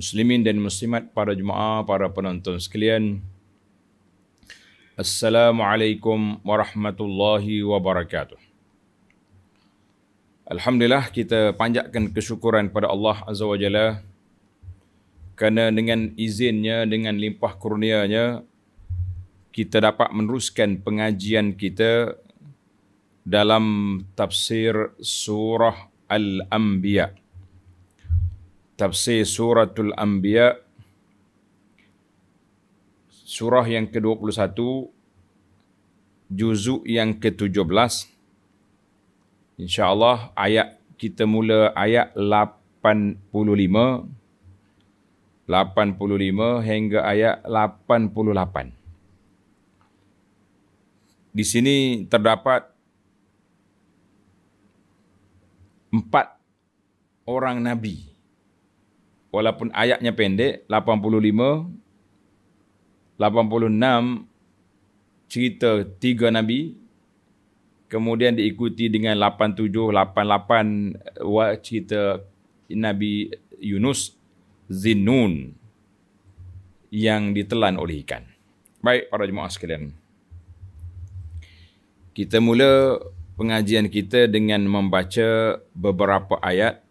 Muslimin dan muslimat para jemaah, para penonton sekalian. Assalamualaikum warahmatullahi wabarakatuh. Alhamdulillah kita panjatkan kesyukuran pada Allah Azza wa Jalla kerana dengan izinnya, dengan limpah kurnianya kita dapat meneruskan pengajian kita dalam tafsir surah Al-Anbiya' tafsir suratul anbiya surah yang ke-21 juzuk yang ke-17 insyaallah ayat kita mula ayat 85 85 hingga ayat 88 di sini terdapat empat orang nabi walaupun ayatnya pendek 85 86 cerita tiga nabi kemudian diikuti dengan 87 88 eh, cerita nabi Yunus Zinun yang ditelan oleh ikan. Baik para jemaah sekalian. Kita mula pengajian kita dengan membaca beberapa ayat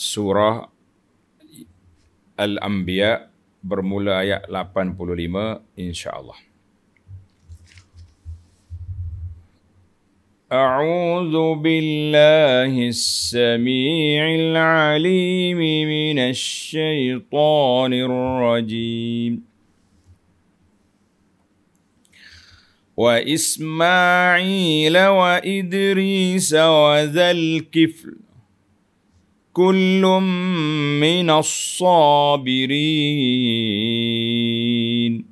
surah Al-Anbiya bermula ayat 85 insya-Allah. أعوذ بالله السميع العليم من الشيطان الرجيم وإسماعيل وإدريس وذا الكفل كل من الصابرين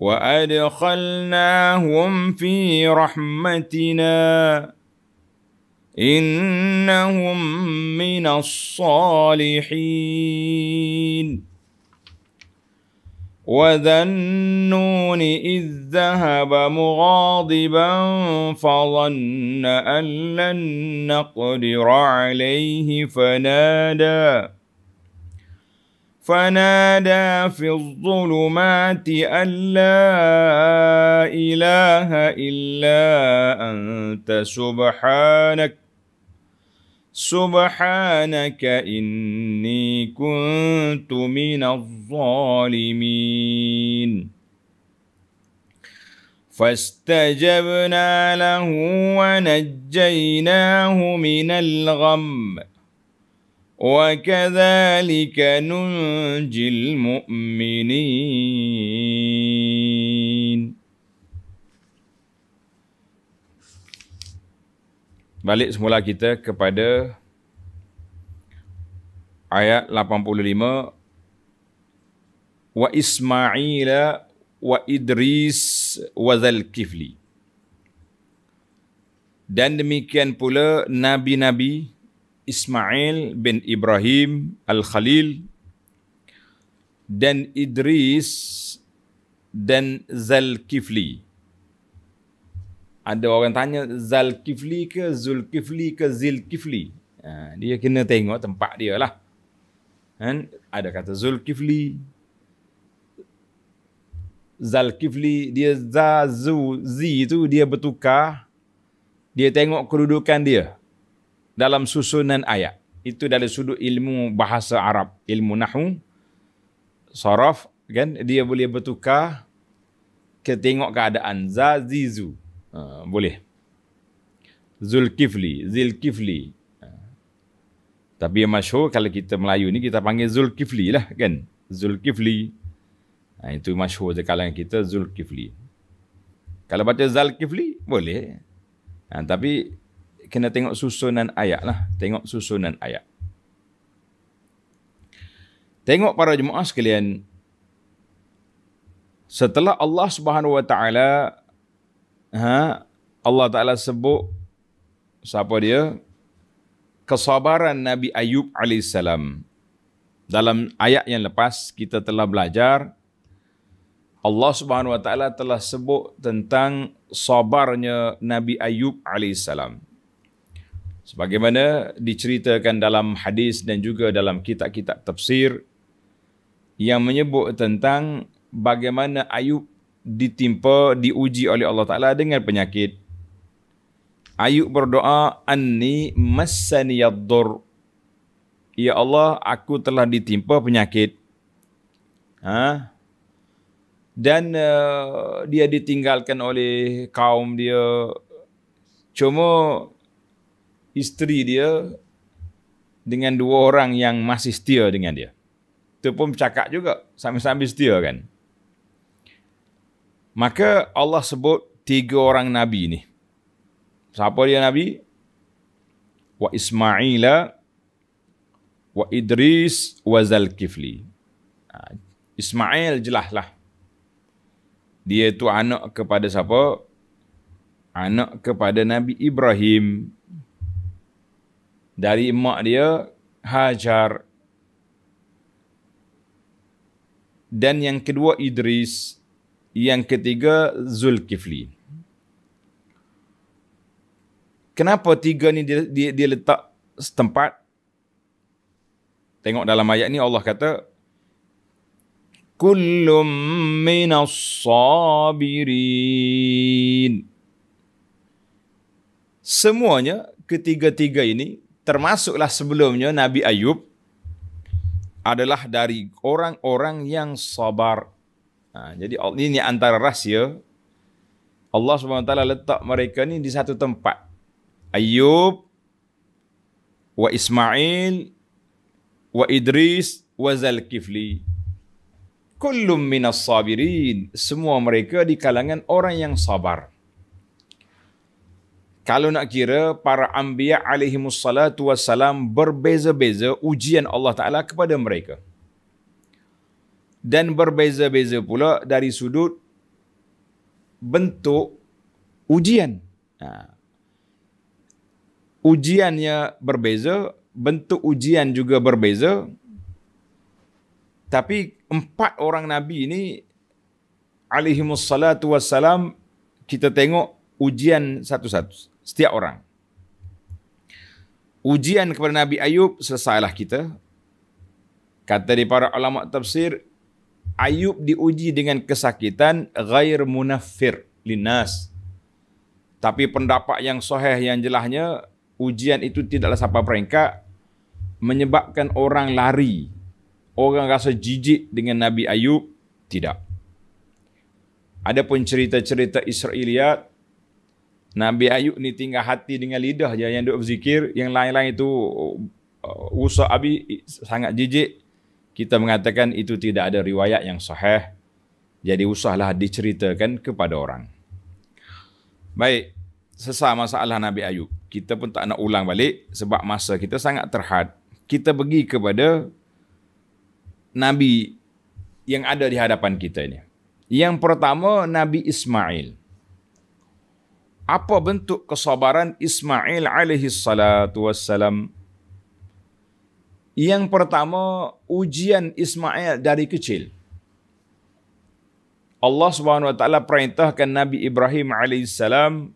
وادخلناهم في رحمتنا انهم من الصالحين وذا النون إذ ذهب مغاضبا فظن أن لن نقدر عليه فنادى فنادى في الظلمات أن لا إله إلا أنت سبحانك سبحانك إني كنت من الظالمين فاستجبنا له ونجيناه من الغم وكذلك ننجي المؤمنين balik semula kita kepada ayat 85 wa ismaila wa idris wa Zulkifli dan demikian pula nabi-nabi Ismail bin Ibrahim al-Khalil dan Idris dan Zulkifli ada orang tanya Zalkifli ke Zulkifli ke Zilkifli. Ha, dia kena tengok tempat dia lah. Kan? Ada kata Zulkifli. Zalkifli, dia za zu zi tu dia bertukar. Dia tengok kedudukan dia dalam susunan ayat. Itu dari sudut ilmu bahasa Arab, ilmu nahu. Sarf kan dia boleh bertukar ke tengok keadaan za zi Ha, boleh. Zulkifli, Zulkifli. Ha. Tapi yang masyhur kalau kita Melayu ni kita panggil Zulkifli lah kan. Zulkifli. Ha, itu masyhur je kalangan kita Zulkifli. Kalau baca Zulkifli boleh. Ha, tapi kena tengok susunan ayat lah. Tengok susunan ayat. Tengok para jemaah sekalian. Setelah Allah Subhanahu Wa Taala ha, Allah Ta'ala sebut siapa dia? Kesabaran Nabi Ayub AS. Dalam ayat yang lepas kita telah belajar Allah Subhanahu Wa Taala telah sebut tentang sabarnya Nabi Ayub AS. Sebagaimana diceritakan dalam hadis dan juga dalam kitab-kitab tafsir yang menyebut tentang bagaimana Ayub ditimpa, diuji oleh Allah Ta'ala dengan penyakit. Ayub berdoa, Anni massaniyaddur. Ya Allah, aku telah ditimpa penyakit. Ha? Dan uh, dia ditinggalkan oleh kaum dia. Cuma isteri dia dengan dua orang yang masih setia dengan dia. Itu pun cakap juga sambil-sambil setia kan. Maka Allah sebut tiga orang Nabi ni. Siapa dia Nabi? Wa Ismaila, Wa Idris, Wa Zalkifli. Ha, Ismail jelah lah. Dia tu anak kepada siapa? Anak kepada Nabi Ibrahim. Dari mak dia, Hajar. Dan yang kedua Idris. Yang ketiga Zulkifli. Kenapa tiga ni dia, dia, dia letak setempat? Tengok dalam ayat ni Allah kata kullum minas sabirin. Semuanya ketiga-tiga ini termasuklah sebelumnya Nabi Ayub adalah dari orang-orang yang sabar Ha, jadi ini antara rahsia Allah swt letak mereka ni di satu tempat. Ayub wa Ismail wa Idris wa Zalkifli. Kullum minas sabirin. Semua mereka di kalangan orang yang sabar. Kalau nak kira para anbiya alaihimussalatu wassalam berbeza-beza ujian Allah Taala kepada mereka dan berbeza-beza pula dari sudut bentuk ujian. Ha. Ujiannya berbeza, bentuk ujian juga berbeza. Tapi empat orang Nabi ini alihimussalatu wassalam kita tengok ujian satu-satu setiap orang. Ujian kepada Nabi Ayub selesailah kita. Kata di para ulama tafsir, Ayub diuji dengan kesakitan ghair munafir linas. Tapi pendapat yang sahih yang jelasnya ujian itu tidaklah sampai peringkat menyebabkan orang lari. Orang rasa jijik dengan Nabi Ayub tidak. Ada pun cerita-cerita Israeliat Nabi Ayub ni tinggal hati dengan lidah saja yang duk berzikir, yang lain-lain itu uh, uh, usah Abi sangat jijik kita mengatakan itu tidak ada riwayat yang sahih. Jadi usahlah diceritakan kepada orang. Baik, sesama masalah Nabi Ayub. Kita pun tak nak ulang balik sebab masa kita sangat terhad. Kita pergi kepada Nabi yang ada di hadapan kita ini. Yang pertama Nabi Ismail. Apa bentuk kesabaran Ismail alaihi salatu wassalam? salam? Yang pertama ujian Ismail dari kecil. Allah Subhanahu wa taala perintahkan Nabi Ibrahim alaihissalam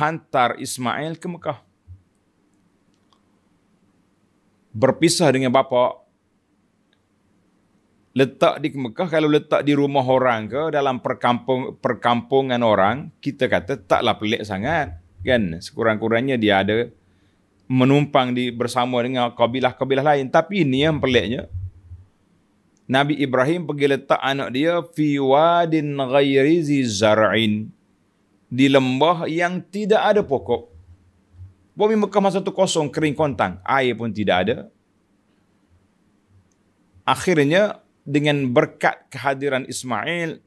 hantar Ismail ke Mekah. Berpisah dengan bapa. Letak di Mekah kalau letak di rumah orang ke dalam perkampung, perkampungan orang, kita kata taklah pelik sangat. Kan sekurang-kurangnya dia ada menumpang di bersama dengan kabilah-kabilah lain. Tapi ini yang peliknya. Nabi Ibrahim pergi letak anak dia fi wadin ghairi zi di lembah yang tidak ada pokok. Bumi Mekah masa itu kosong, kering kontang, air pun tidak ada. Akhirnya dengan berkat kehadiran Ismail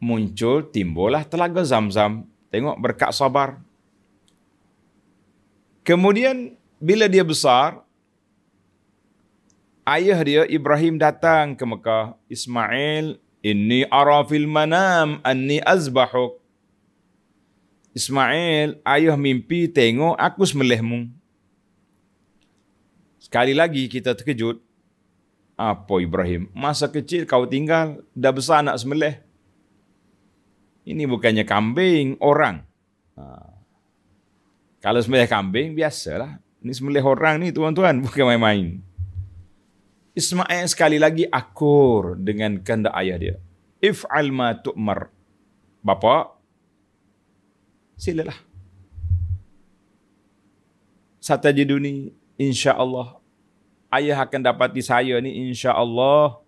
muncul timbullah telaga Zamzam. Tengok berkat sabar, Kemudian bila dia besar, ayah dia Ibrahim datang ke Mekah. Ismail, ini arafil fil manam anni azbahuk. Ismail, ayah mimpi tengok aku semelihmu. Sekali lagi kita terkejut. Apa Ibrahim? Masa kecil kau tinggal, dah besar anak semelih. Ini bukannya kambing, orang. Haa. Kalau sembelih kambing, biasalah. Ini sembelih orang ni, tuan-tuan. Bukan main-main. Ismail sekali lagi akur dengan kanda ayah dia. If ma tu'mar. Bapa, silalah. Sata Insya Allah Ayah akan dapati saya ni, Insya Allah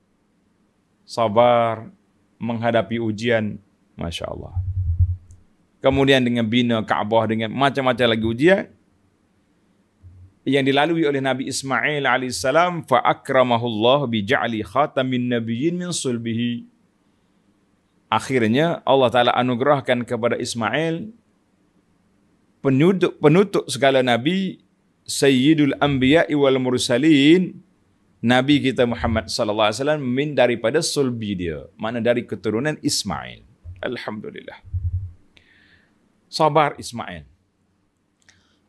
Sabar menghadapi ujian. Masya Allah. Kemudian dengan bina Kaabah dengan macam-macam lagi ujian yang dilalui oleh Nabi Ismail Alaihissalam, fa akramahu Allah bi ja'li khatamin nabiyyin min sulbihi akhirnya Allah taala anugerahkan kepada Ismail penutup penutup segala nabi sayyidul anbiya wal mursalin nabi kita Muhammad sallallahu alaihi wasallam min daripada sulbi dia makna dari keturunan Ismail alhamdulillah sabar Ismail.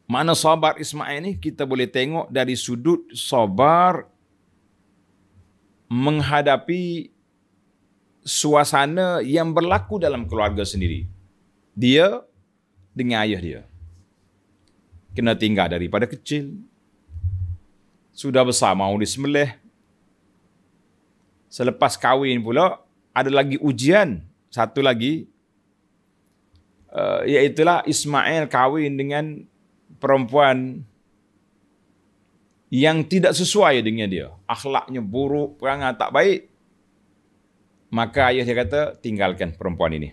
Mana sabar Ismail ni kita boleh tengok dari sudut sabar menghadapi suasana yang berlaku dalam keluarga sendiri. Dia dengan ayah dia. Kena tinggal daripada kecil. Sudah besar mahu disembelih. Selepas kahwin pula, ada lagi ujian. Satu lagi, uh, iaitulah Ismail kawin dengan perempuan yang tidak sesuai dengan dia. Akhlaknya buruk, perangai tak baik. Maka ayah dia kata, tinggalkan perempuan ini.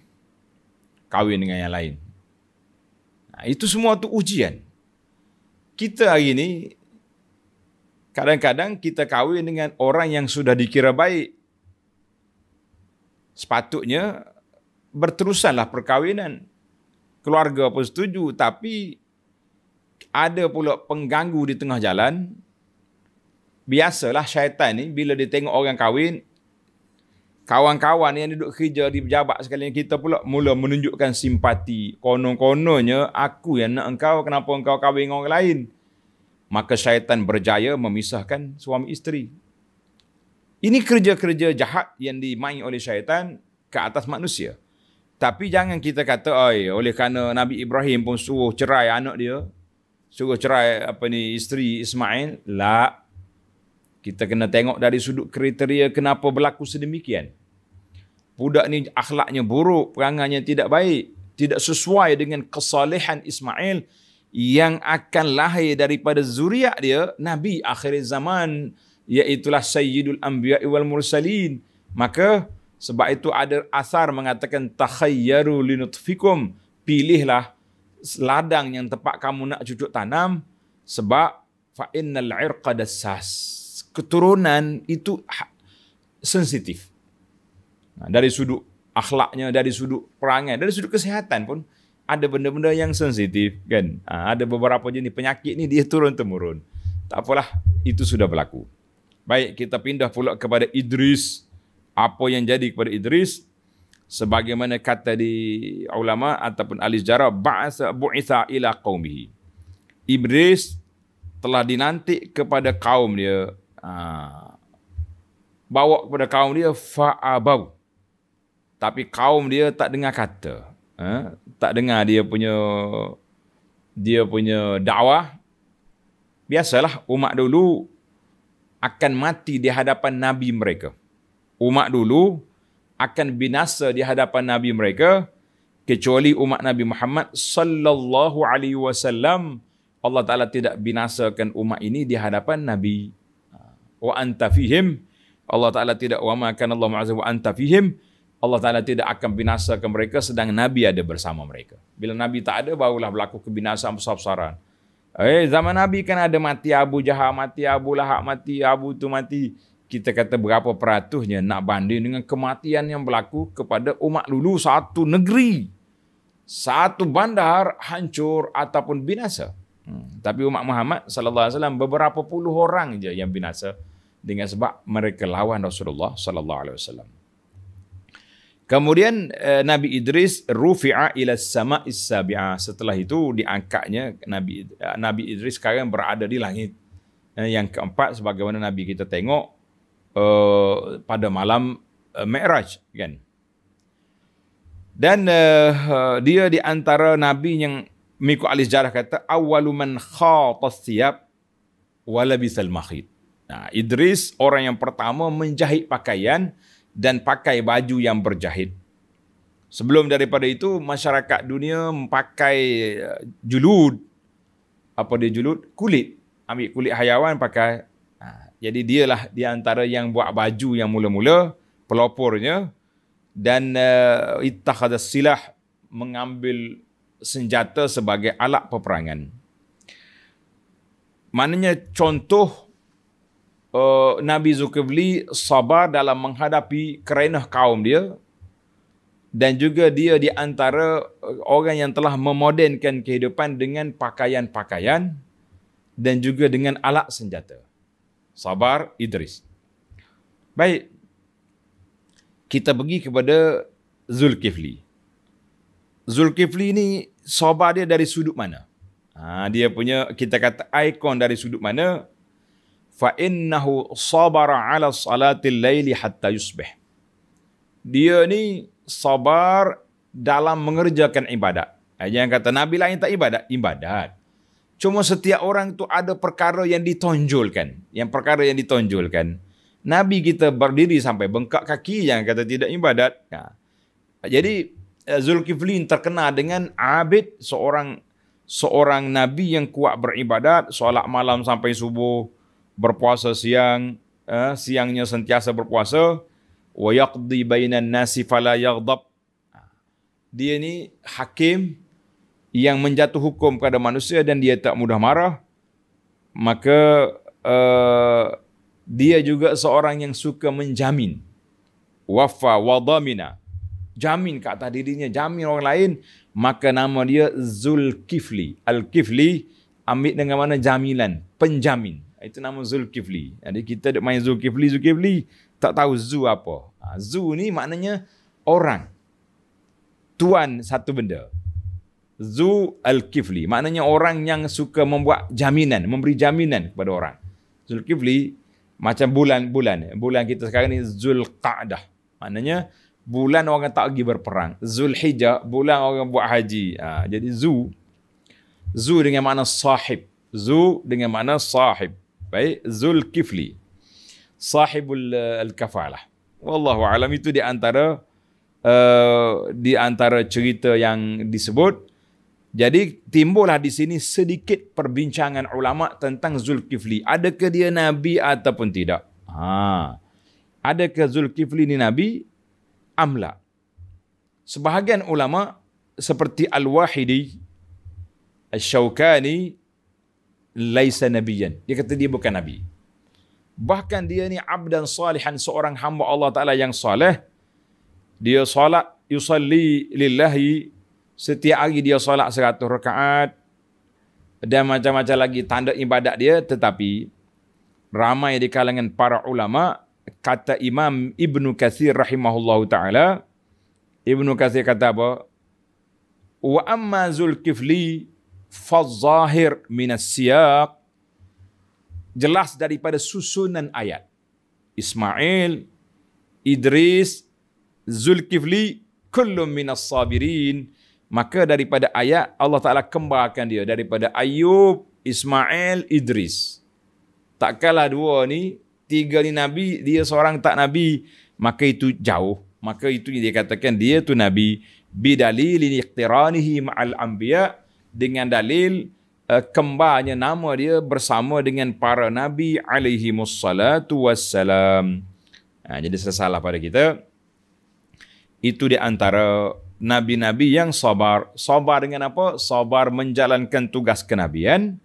kawin dengan yang lain. Nah, itu semua tu ujian. Kita hari ini, kadang-kadang kita kawin dengan orang yang sudah dikira baik. Sepatutnya, berterusanlah perkawinan keluarga pun setuju tapi ada pula pengganggu di tengah jalan biasalah syaitan ni bila dia tengok orang kahwin kawan-kawan yang duduk kerja di pejabat sekalian kita pula mula menunjukkan simpati konon-kononnya aku yang nak engkau kenapa engkau kahwin dengan orang lain maka syaitan berjaya memisahkan suami isteri ini kerja-kerja jahat yang dimain oleh syaitan ke atas manusia tapi jangan kita kata oi oleh kerana Nabi Ibrahim pun suruh cerai anak dia, suruh cerai apa ni isteri Ismail, lah kita kena tengok dari sudut kriteria kenapa berlaku sedemikian. Budak ni akhlaknya buruk, perangannya tidak baik, tidak sesuai dengan kesalehan Ismail yang akan lahir daripada zuriat dia Nabi akhir zaman iaitu Sayyidul Anbiya wal Mursalin. Maka sebab itu ada asar mengatakan takhayyaru linutfikum. Pilihlah ladang yang tempat kamu nak cucuk tanam. Sebab fa'innal irqadassas. Keturunan itu ha- sensitif. Nah, dari sudut akhlaknya, dari sudut perangai, dari sudut kesihatan pun ada benda-benda yang sensitif kan. Ha, ada beberapa jenis penyakit ni dia turun temurun. Tak apalah, itu sudah berlaku. Baik, kita pindah pula kepada Idris apa yang jadi kepada Idris sebagaimana kata di ulama ataupun ahli sejarah ba'sa bu'itha ila qaumihi Idris telah dinanti kepada kaum dia ha, bawa kepada kaum dia fa'abau tapi kaum dia tak dengar kata ha, tak dengar dia punya dia punya dakwah biasalah umat dulu akan mati di hadapan nabi mereka umat dulu akan binasa di hadapan nabi mereka kecuali umat nabi Muhammad sallallahu alaihi wasallam Allah taala tidak binasakan umat ini di hadapan nabi wa anta fihim Allah taala tidak wa ma kana Allah azza wa anta fihim Allah taala tidak akan binasakan mereka sedang nabi ada bersama mereka bila nabi tak ada barulah berlaku kebinasaan besar-besaran eh zaman nabi kan ada mati Abu Jahal mati Abu Lahab mati Abu tu mati kita kata berapa peratusnya nak banding dengan kematian yang berlaku kepada umat lulu satu negeri. Satu bandar hancur ataupun binasa. Hmm. Tapi umat Muhammad sallallahu alaihi wasallam beberapa puluh orang je yang binasa dengan sebab mereka lawan Rasulullah sallallahu alaihi wasallam. Kemudian eh, Nabi Idris rufi'a ila Sama sama'is sabi'a. Setelah itu diangkatnya Nabi eh, Nabi Idris sekarang berada di langit eh, yang keempat sebagaimana Nabi kita tengok Uh, pada malam uh, Mi'raj kan. Dan uh, uh dia di antara nabi yang Miku Ali Jarah kata awwalu man khatas siyab wa labisal mahid. Nah, Idris orang yang pertama menjahit pakaian dan pakai baju yang berjahit. Sebelum daripada itu masyarakat dunia memakai uh, julud apa dia julud kulit ambil kulit haiwan pakai jadi dialah di antara yang buat baju yang mula-mula pelopornya dan uh, ittakhadha silah mengambil senjata sebagai alat peperangan. Maknanya contoh Uh, Nabi Zulkifli sabar dalam menghadapi kerenah kaum dia dan juga dia di antara eh, orang yang telah memodenkan kehidupan dengan pakaian-pakaian dan juga dengan alat senjata. Sabar Idris. Baik. Kita pergi kepada Zulkifli. Zulkifli ni sabar dia dari sudut mana? Ha, dia punya kita kata ikon dari sudut mana? Fa innahu sabara ala salatil laili hatta yusbih. Dia ni sabar dalam mengerjakan ibadat. Ha, yang kata Nabi lain tak ibadat. Ibadat. Cuma setiap orang itu ada perkara yang ditonjolkan. Yang perkara yang ditonjolkan. Nabi kita berdiri sampai bengkak kaki yang kata tidak ibadat. Ya. Jadi eh, Zulkifli terkenal dengan Abid seorang seorang Nabi yang kuat beribadat. Solat malam sampai subuh. Berpuasa siang. Eh, siangnya sentiasa berpuasa. Wa yaqdi bainan nasi fala yaghdab. Ha. Dia ni hakim yang menjatuh hukum kepada manusia dan dia tak mudah marah maka uh, dia juga seorang yang suka menjamin wafa wa damina jamin ke atas dirinya jamin orang lain maka nama dia Zulkifli Al-Kifli ambil dengan mana jaminan penjamin ah, itu nama Zulkifli jadi kita duk main Zulkifli Zulkifli tak tahu zu apa ah, zu ni maknanya orang tuan satu benda zu al-kifli maknanya orang yang suka membuat jaminan memberi jaminan kepada orang Zul Kifli macam bulan-bulan bulan kita sekarang ni Zul zulqa'dah maknanya bulan orang tak pergi berperang Zul Hijjah bulan orang buat haji ha, jadi zu zu dengan makna sahib zu dengan makna sahib baik Zul Kifli sahibul eh, al-kafalah wallahu alam itu di antara uh, di antara cerita yang disebut jadi timbullah di sini sedikit perbincangan ulama tentang Zulkifli. Adakah dia nabi ataupun tidak? Ha. Adakah Zulkifli ni nabi? Amla. Sebahagian ulama seperti Al-Wahidi Al-Shawkani laisa nabiyan. Dia kata dia bukan nabi. Bahkan dia ni abdan salihan seorang hamba Allah Taala yang soleh. Dia solat yusalli lillahi Setiap hari dia solat seratus rakaat dan macam-macam lagi tanda ibadat dia tetapi ramai di kalangan para ulama kata Imam Ibn Kathir rahimahullahu taala Ibn Kathir kata apa wa amma kifli fa zahir min as-siyaq jelas daripada susunan ayat Ismail Idris Zulkifli kullum min as-sabirin Maka daripada ayat Allah Ta'ala kembarkan dia daripada Ayub, Ismail, Idris. tak kalah dua ni, tiga ni Nabi, dia seorang tak Nabi. Maka itu jauh. Maka itu dia katakan dia tu Nabi. Bidalil ini iqtiranihi ma'al anbiya dengan dalil uh, kembarnya nama dia bersama dengan para Nabi alaihi mussalatu wassalam. Ha, jadi sesalah pada kita. Itu di antara nabi-nabi yang sabar. Sabar dengan apa? Sabar menjalankan tugas kenabian.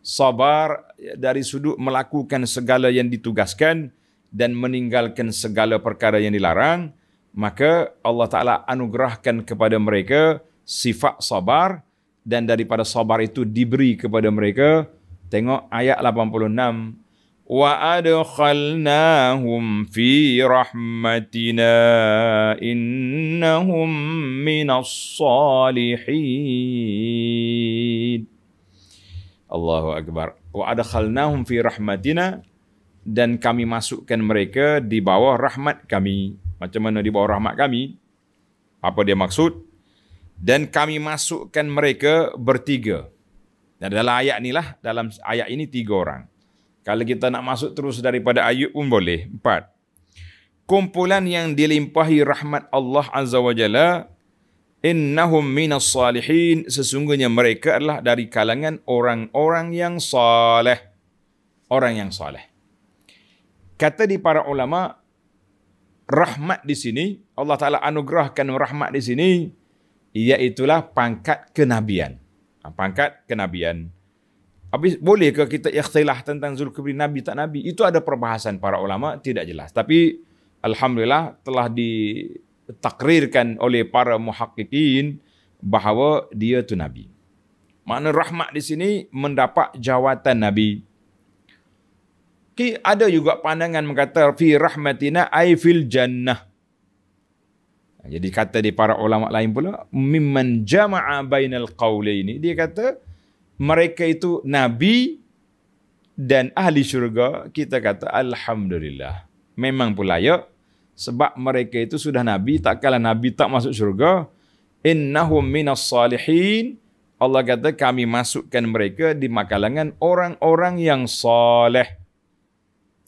Sabar dari sudut melakukan segala yang ditugaskan dan meninggalkan segala perkara yang dilarang. Maka Allah Ta'ala anugerahkan kepada mereka sifat sabar dan daripada sabar itu diberi kepada mereka. Tengok ayat 86 وأدخلناهم في رحمتنا إنهم من الصالحين الله أكبر وأدخلناهم في رحمتنا dan kami masukkan mereka di bawah rahmat kami. Macam mana di bawah rahmat kami? Apa dia maksud? Dan kami masukkan mereka bertiga. Dan dalam ayat inilah, dalam ayat ini tiga orang. Kalau kita nak masuk terus daripada Ayub pun boleh. Empat. Kumpulan yang dilimpahi rahmat Allah Azza wa Jalla. Innahum minas salihin. Sesungguhnya mereka adalah dari kalangan orang-orang yang saleh. Orang yang saleh. Kata di para ulama, rahmat di sini, Allah Ta'ala anugerahkan rahmat di sini, iaitulah pangkat kenabian. Ha, pangkat kenabian. Pangkat kenabian. Habis boleh kita ikhtilah tentang Zulkifli Nabi tak Nabi? Itu ada perbahasan para ulama tidak jelas. Tapi alhamdulillah telah ditakrirkan oleh para muhakkikin bahawa dia tu Nabi. Makna rahmat di sini mendapat jawatan Nabi. Ki ada juga pandangan mengata fi rahmatina ay fil jannah. Jadi kata di para ulama lain pula mimman jama'a bainal qaulaini dia kata mereka itu nabi dan ahli syurga kita kata alhamdulillah memang pula layak sebab mereka itu sudah nabi tak kala nabi tak masuk syurga innahum minas salihin Allah kata kami masukkan mereka di makalangan orang-orang yang soleh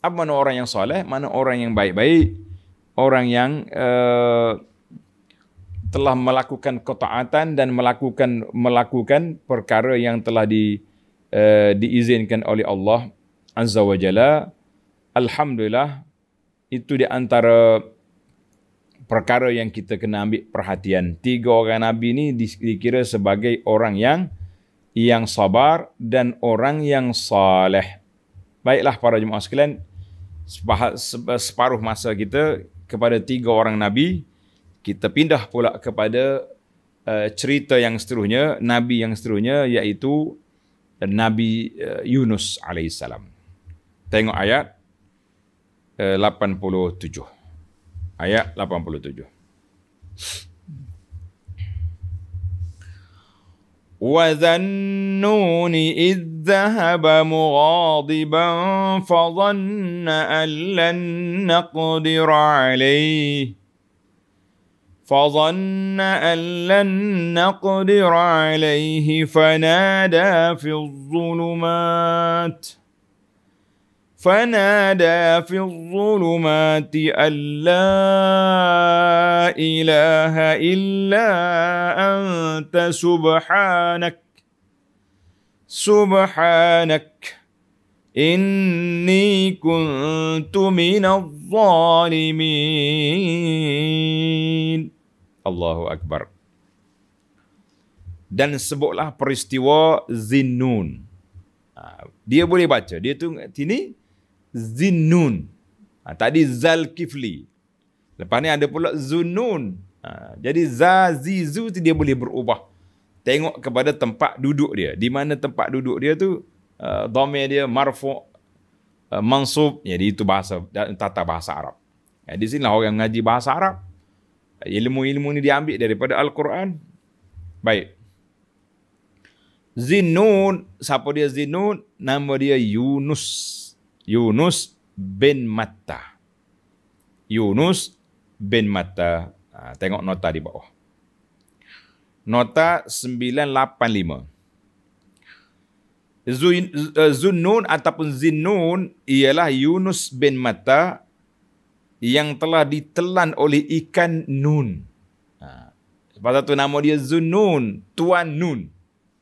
apa mana orang yang soleh mana orang yang baik-baik orang yang eh, telah melakukan ketaatan dan melakukan melakukan perkara yang telah di uh, diizinkan oleh Allah Azza wa Jalla. Alhamdulillah itu di antara perkara yang kita kena ambil perhatian. Tiga orang nabi ini dikira sebagai orang yang yang sabar dan orang yang saleh. Baiklah para jemaah sekalian, separuh masa kita kepada tiga orang nabi kita pindah pula kepada uh, cerita yang seterusnya nabi yang seterusnya iaitu uh, nabi uh, Yunus alaihissalam tengok ayat uh, 87 ayat 87 وَذَنُّونِ إِذْ ذَهَبَ مُغَاضِبًا فَظَنَّ أَنْ لَنْ عَلَيْهِ فظن أن لن نقدر عليه فنادى في الظلمات فنادى في الظلمات أن لا إله إلا أنت سبحانك سبحانك إني كنت من الظالمين Allahu Akbar. Dan sebutlah peristiwa Zinnun. Ha, dia boleh baca. Dia tu sini Zinnun. Ha, tadi Zal Kifli. Lepas ni ada pula Zunnun. Ha, jadi Zazizu tu dia boleh berubah. Tengok kepada tempat duduk dia. Di mana tempat duduk dia tu. Uh, dia marfu' mansub jadi ya, itu bahasa tata bahasa Arab. Ya, di sinilah orang yang mengaji bahasa Arab ilmu-ilmu ini diambil daripada Al-Quran. Baik. Zinun, siapa dia Zinun? Nama dia Yunus. Yunus bin Matta. Yunus bin Matta. Ha, tengok nota di bawah. Nota 985. Zun, Zunun ataupun Zinun ialah Yunus bin Matta yang telah ditelan oleh ikan Nun. Ha. Sebab tu nama dia Zunun, Tuan Nun.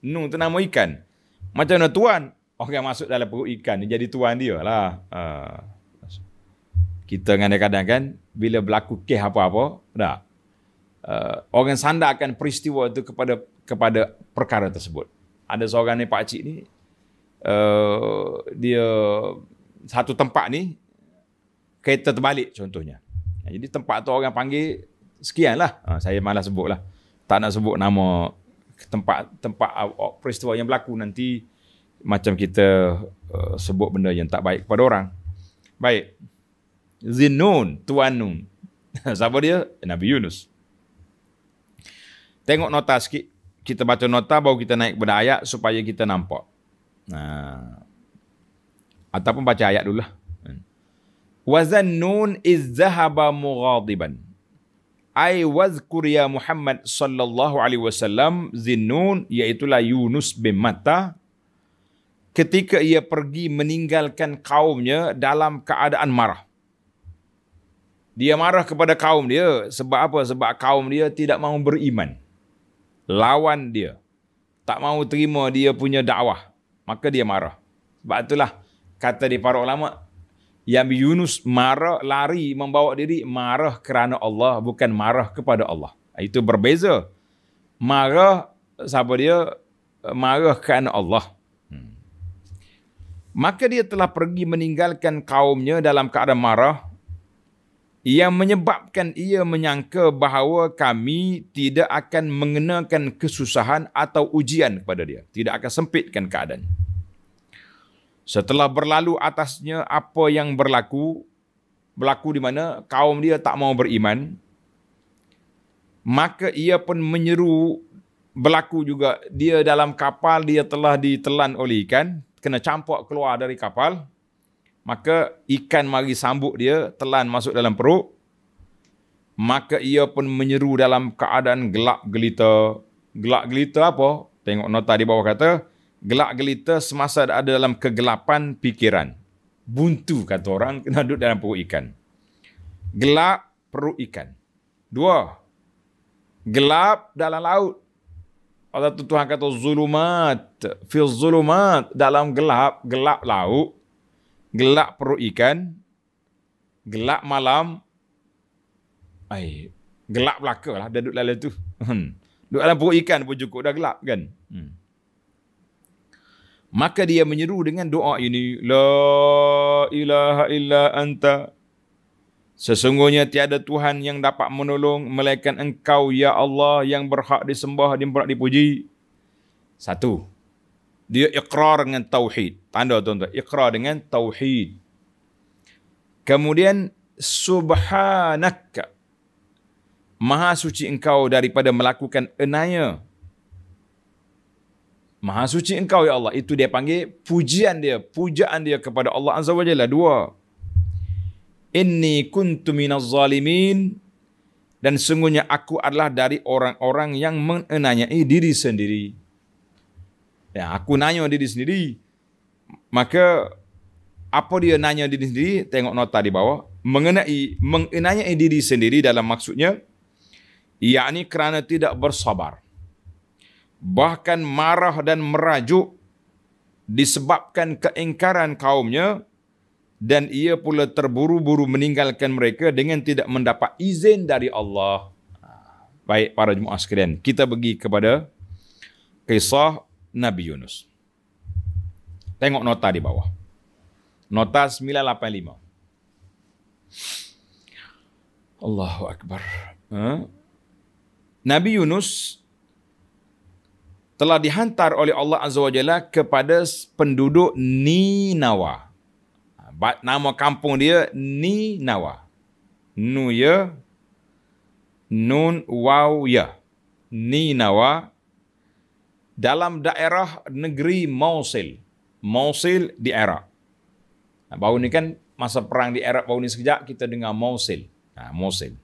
Nun tu nama ikan. Macam mana Tuan? Orang okay, masuk dalam perut ikan, jadi Tuan dia lah. Ha. Kita kadang-kadang kan, bila berlaku keh apa-apa, dah. Ha. Uh, orang sandarkan peristiwa itu kepada kepada perkara tersebut. Ada seorang ni pakcik ni, uh, dia satu tempat ni, kereta terbalik contohnya. Ha, jadi tempat tu orang panggil sekian lah. Ha, saya malas sebut lah. Tak nak sebut nama tempat tempat uh, uh, peristiwa yang berlaku nanti macam kita uh, sebut benda yang tak baik kepada orang. Baik. Zinun, Tuan Nun. Siapa dia? Nabi Yunus. Tengok nota sikit. Kita baca nota baru kita naik kepada ayat supaya kita nampak. Nah. Ha. Ataupun baca ayat dulu lah. Wazannun iz zahaba mughadiban. ay wazkur ya Muhammad sallallahu alaihi wasallam zinnun iaitu lah Yunus bin mata ketika ia pergi meninggalkan kaumnya dalam keadaan marah. Dia marah kepada kaum dia sebab apa? Sebab kaum dia tidak mahu beriman. Lawan dia. Tak mahu terima dia punya dakwah. Maka dia marah. Sebab itulah kata di para ulama' Yang Yunus marah lari membawa diri marah kerana Allah bukan marah kepada Allah. Itu berbeza. Marah siapa dia? Marah kerana Allah. Hmm. Maka dia telah pergi meninggalkan kaumnya dalam keadaan marah yang menyebabkan ia menyangka bahawa kami tidak akan mengenakan kesusahan atau ujian kepada dia. Tidak akan sempitkan keadaan. Setelah berlalu atasnya apa yang berlaku, berlaku di mana kaum dia tak mau beriman, maka ia pun menyeru berlaku juga dia dalam kapal dia telah ditelan oleh ikan, kena campak keluar dari kapal, maka ikan mari sambuk dia, telan masuk dalam perut, maka ia pun menyeru dalam keadaan gelap gelita. Gelap gelita apa? Tengok nota di bawah kata, gelak gelita semasa ada dalam kegelapan pikiran Buntu kata orang kena duduk dalam perut ikan. Gelap perut ikan. Dua. Gelap dalam laut. Allah tu Tuhan kata zulumat. Fil zulumat. Dalam gelap, gelap laut. Gelap perut ikan. Gelap malam. Ay, gelap belaka lah. Dia duduk dalam tu. Hmm. Duduk dalam perut ikan pun cukup. Dah gelap kan? Hmm maka dia menyeru dengan doa ini la ilaha illa anta sesungguhnya tiada tuhan yang dapat menolong melainkan engkau ya Allah yang berhak disembah dan berhak dipuji satu dia ikrar dengan tauhid tanda tuan-tuan ikrar dengan tauhid kemudian subhanak maha suci engkau daripada melakukan enaya Maha suci engkau ya Allah. Itu dia panggil pujian dia. Pujaan dia kepada Allah Azza wa Jalla. Dua. Inni kuntu minaz zalimin. Dan sungguhnya aku adalah dari orang-orang yang menanyai diri sendiri. Ya, aku nanya diri sendiri. Maka apa dia nanya diri sendiri? Tengok nota di bawah. Mengenai, mengenai diri sendiri dalam maksudnya. iaitu kerana tidak bersabar bahkan marah dan merajuk disebabkan keingkaran kaumnya dan ia pula terburu-buru meninggalkan mereka dengan tidak mendapat izin dari Allah. Baik para jemaah sekalian, kita pergi kepada kisah Nabi Yunus. Tengok nota di bawah. Nota 985. Allahu Akbar. Ha? Nabi Yunus telah dihantar oleh Allah Azza wa Jalla kepada penduduk Ninawa. Ha, nama kampung dia Ninawa. Nu ya, nun waw ya. Ninawa dalam daerah negeri Mosul. Mosul di Iraq. Nah, ha, baru ni kan masa perang di Iraq baru ni sekejap kita dengar Mosul. Nah, ha, Mosul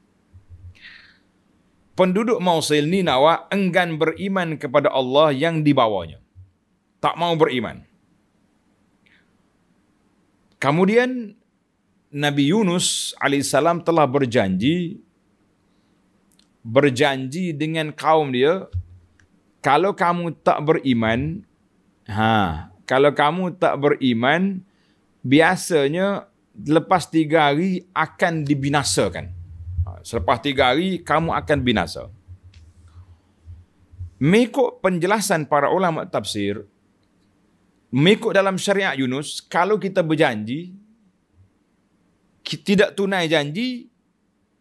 penduduk Mausil Ninawa enggan beriman kepada Allah yang dibawanya. Tak mau beriman. Kemudian Nabi Yunus AS telah berjanji berjanji dengan kaum dia kalau kamu tak beriman ha kalau kamu tak beriman biasanya lepas tiga hari akan dibinasakan Ha, selepas tiga hari, kamu akan binasa. Mengikut penjelasan para ulama tafsir, mengikut dalam syariat Yunus, kalau kita berjanji, kita tidak tunai janji,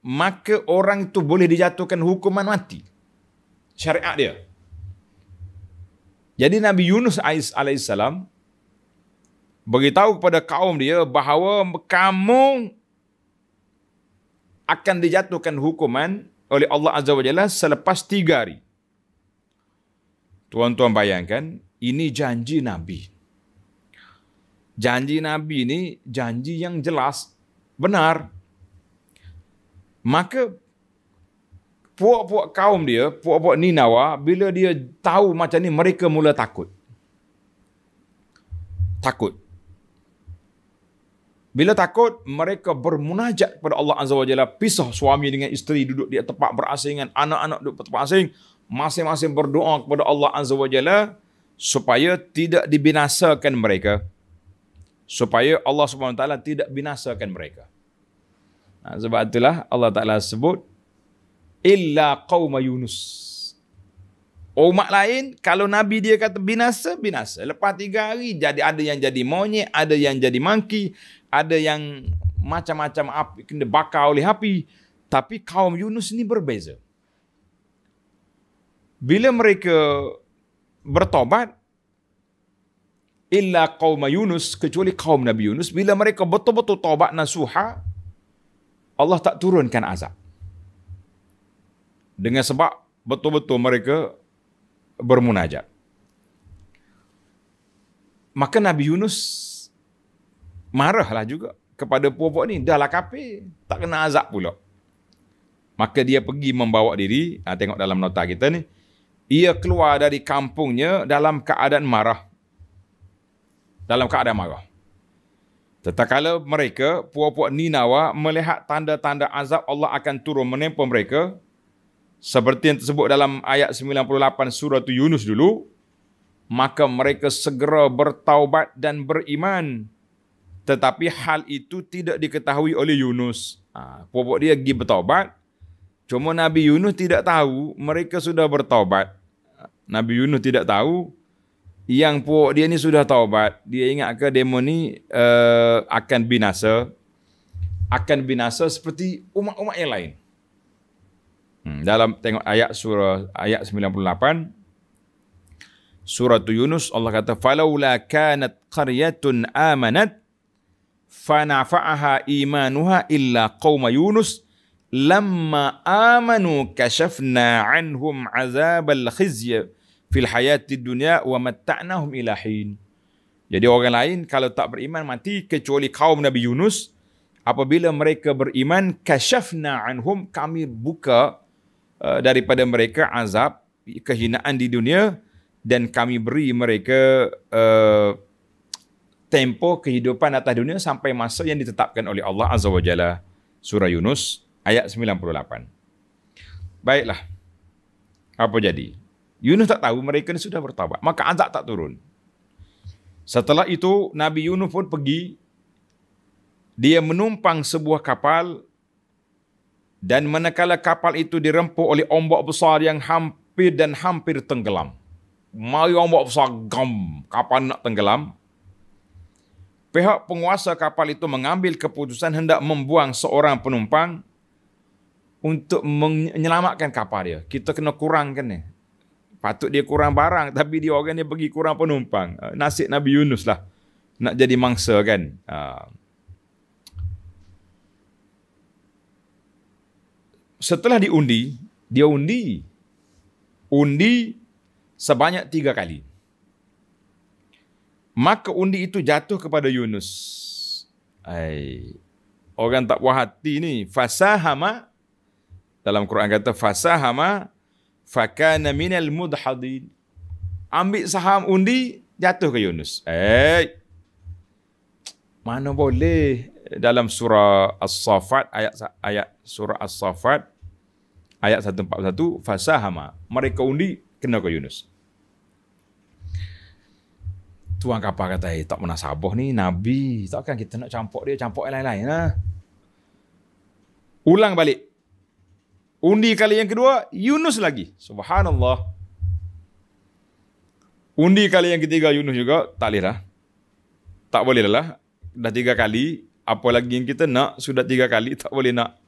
maka orang itu boleh dijatuhkan hukuman mati. Syariat dia. Jadi Nabi Yunus AS beritahu kepada kaum dia bahawa kamu akan dijatuhkan hukuman oleh Allah Azza wa Jalla selepas tiga hari. Tuan-tuan bayangkan, ini janji Nabi. Janji Nabi ini janji yang jelas, benar. Maka puak-puak kaum dia, puak-puak Ninawa, bila dia tahu macam ni, mereka mula takut. Takut. Bila takut, mereka bermunajat kepada Allah Azza wa Jalla. Pisah suami dengan isteri duduk di tempat berasingan. Anak-anak duduk di tempat asing. Masing-masing berdoa kepada Allah Azza wa Jalla. Supaya tidak dibinasakan mereka. Supaya Allah SWT tidak binasakan mereka. sebab itulah Allah Ta'ala sebut. Illa qawma Yunus. Umat lain, kalau Nabi dia kata binasa, binasa. Lepas tiga hari, jadi ada yang jadi monyet, ada yang jadi mangki, ada yang macam-macam api, kena bakar oleh api. Tapi kaum Yunus ni berbeza. Bila mereka bertobat, illa kaum Yunus, kecuali kaum Nabi Yunus, bila mereka betul-betul tobat nasuha, Allah tak turunkan azab. Dengan sebab betul-betul mereka bermunajat. Maka Nabi Yunus marahlah juga kepada puak-puak ni. Dahlah kafir. Tak kena azab pula. Maka dia pergi membawa diri. Ha, tengok dalam nota kita ni. Ia keluar dari kampungnya dalam keadaan marah. Dalam keadaan marah. Tetapi mereka, puak-puak Ninawa melihat tanda-tanda azab Allah akan turun menimpa mereka, seperti yang tersebut dalam ayat 98 surah tu Yunus dulu, maka mereka segera bertaubat dan beriman. Tetapi hal itu tidak diketahui oleh Yunus. Ha, Pokok dia pergi bertaubat. Cuma Nabi Yunus tidak tahu mereka sudah bertaubat. Nabi Yunus tidak tahu yang puak dia ni sudah taubat. Dia ingat ke demon ni uh, akan binasa. Akan binasa seperti umat-umat yang lain. Hmm, dalam tengok ayat surah ayat 98 surah tu Yunus Allah kata falaula kanat qaryatun amanat fanafa'aha imanuha illa qauma Yunus lamma amanu kashafna anhum azabal khizy fil hayatid dunya wa matta'nahum ila hin jadi orang lain kalau tak beriman mati kecuali kaum Nabi Yunus apabila mereka beriman kashafna anhum kami buka Uh, daripada mereka azab kehinaan di dunia dan kami beri mereka uh, tempoh kehidupan atas dunia sampai masa yang ditetapkan oleh Allah Azza wa Jalla surah Yunus ayat 98 baiklah apa jadi Yunus tak tahu mereka ni sudah bertawab maka azab tak turun setelah itu Nabi Yunus pun pergi dia menumpang sebuah kapal dan manakala kapal itu dirempuh oleh ombak besar yang hampir dan hampir tenggelam. Mari ombak besar, gom, kapal nak tenggelam. Pihak penguasa kapal itu mengambil keputusan hendak membuang seorang penumpang untuk menyelamatkan kapal dia. Kita kena kurangkan ni. Patut dia kurang barang tapi dia orang dia pergi kurang penumpang. Eh, nasib Nabi Yunus lah. Nak jadi mangsa kan. Haa. Uh. setelah diundi, dia undi. Undi sebanyak tiga kali. Maka undi itu jatuh kepada Yunus. Ay. Orang tak puas hati ni. Fasahama. Dalam Quran kata fasahama. Fakana minal mudhadin. Ambil saham undi, jatuh ke Yunus. Eh, mana boleh dalam surah As-Safat ayat ayat surah As-Safat ayat 141 fasahama mereka undi kena ke Yunus tuan kapal kata eh tak pernah sabah ni Nabi takkan kita nak campur dia campur yang lain-lain ha? ulang balik undi kali yang kedua Yunus lagi subhanallah undi kali yang ketiga Yunus juga tak boleh lah tak boleh lah dah tiga kali apa lagi yang kita nak sudah tiga kali tak boleh nak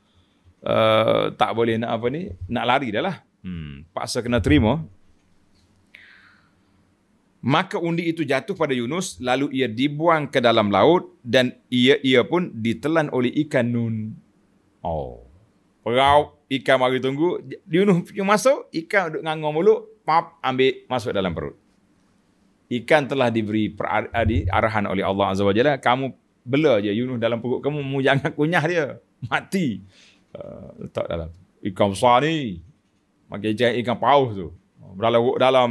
uh, tak boleh nak apa ni nak lari dah lah hmm. paksa kena terima maka undi itu jatuh pada Yunus lalu ia dibuang ke dalam laut dan ia ia pun ditelan oleh ikan nun oh perahu ikan mari tunggu Yunus masuk ikan duduk ngangong mulu pap ambil masuk dalam perut ikan telah diberi peradi arahan oleh Allah Azza Wajalla, kamu bela je Yunus dalam perut kamu mu jangan kunyah dia mati Eh, letak dalam ikan besar ni makin jejak ikan paus tu dalam dalam